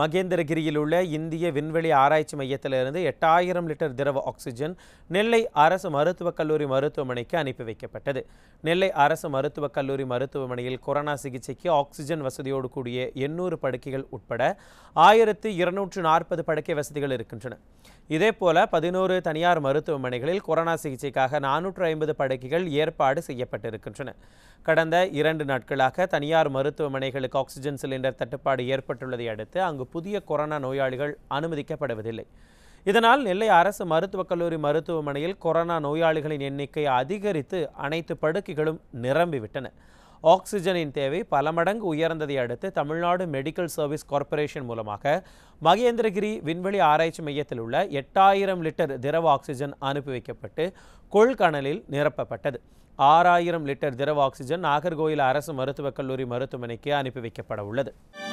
மகேந்திரகிரியில் உள்ள இந்திய விண்வெளி ஆராய்ச்சி மையத்திலிருந்து எட்டாயிரம் லிட்டர் திரவ ஆக்சிஜன் நெல்லை அரசு மருத்துவக் கல்லூரி மருத்துவமனைக்கு அனுப்பி வைக்கப்பட்டது நெல்லை அரசு மருத்துவக் கல்லூரி மருத்துவமனையில் கொரோனா சிகிச்சைக்கு ஆக்சிஜன் வசதியோடு கூடிய எண்ணூறு படுக்கைகள் உட்பட ஆயிரத்து இருநூற்று நாற்பது படுக்கை வசதிகள் இருக்கின்றன இதேபோல பதினோரு தனியார் மருத்துவமனைகளில் கொரோனா சிகிச்சைக்காக நானூற்று ஐம்பது படுக்கைகள் ஏற்பாடு செய்யப்பட்டிருக்கின்றன கடந்த இரண்டு நாட்களாக தனியார் மருத்துவமனைகளுக்கு ஆக்சிஜன் சிலிண்டர் தட்டுப்பாடு ஏற்பட்டுள்ளதை அடுத்து அங்கு புதிய கொரோனா நோயாளிகள் அனுமதிக்கப்படுவதில்லை இதனால் நெல்லை அரசு மருத்துவக் கல்லூரி மருத்துவமனையில் கொரோனா நோயாளிகளின் எண்ணிக்கை அதிகரித்து அனைத்து படுக்கைகளும் நிரம்பிவிட்டன ஆக்சிஜனின் தேவை பல மடங்கு உயர்ந்ததை அடுத்து தமிழ்நாடு மெடிக்கல் சர்வீஸ் கார்ப்பரேஷன் மூலமாக மகேந்திரகிரி விண்வெளி ஆராய்ச்சி மையத்தில் உள்ள எட்டாயிரம் லிட்டர் திரவ ஆக்சிஜன் அனுப்பி வைக்கப்பட்டு கொள்கணலில் நிரப்பப்பட்டது ஆறாயிரம் லிட்டர் திரவ ஆக்சிஜன் நாகர்கோயில் அரசு மருத்துவக் கல்லூரி மருத்துவமனைக்கு அனுப்பி வைக்கப்பட உள்ளது